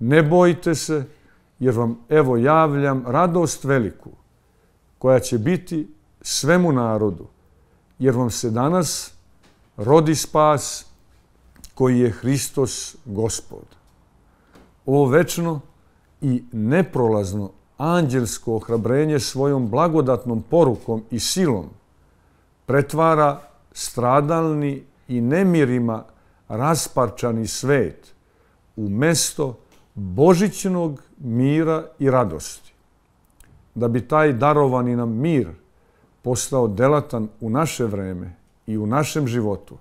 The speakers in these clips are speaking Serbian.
Ne bojte se, jer vam evo javljam radost veliku, koja će biti svemu narodu, jer vam se danas rodi spas koji je Hristos gospod. Ovo večno i neprolazno anđelsko ohrabrenje svojom blagodatnom porukom i silom pretvara stradalni i nemirima rasparčani svet u mesto božićnog mira i radosti. Da bi taj darovani nam mir postao delatan u naše vreme i u našem životu,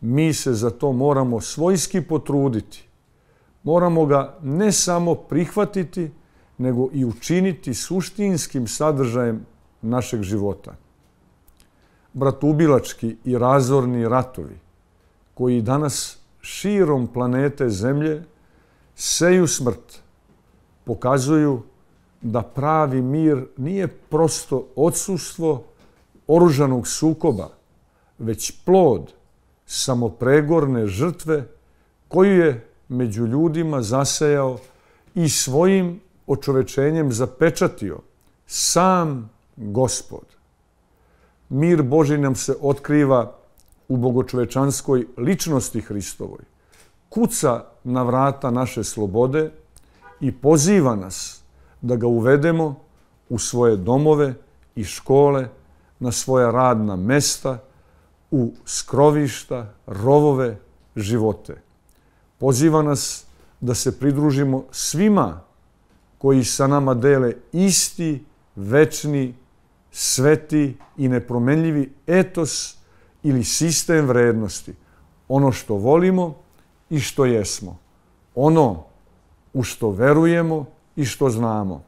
mi se za to moramo svojski potruditi. Moramo ga ne samo prihvatiti, nego i učiniti suštinskim sadržajem našeg života. Bratubilački i razorni ratovi, koji danas širom planete Zemlje seju smrt, pokazuju da pravi mir nije prosto odsustvo oružanog sukoba, već plod samopregorne žrtve koju je među ljudima zasejao i svojim očovečenjem zapečatio sam gospod. Mir Boži nam se otkriva u bogočovečanskoj ličnosti Hristovoj kuca na vrata naše slobode i poziva nas da ga uvedemo u svoje domove i škole, na svoja radna mesta, u skrovišta, rovove, živote. Poziva nas da se pridružimo svima koji sa nama dele isti, večni, sveti i nepromenljivi etos ili sistem vrednosti. Ono što volimo, i što jesmo. Ono u što verujemo i što znamo.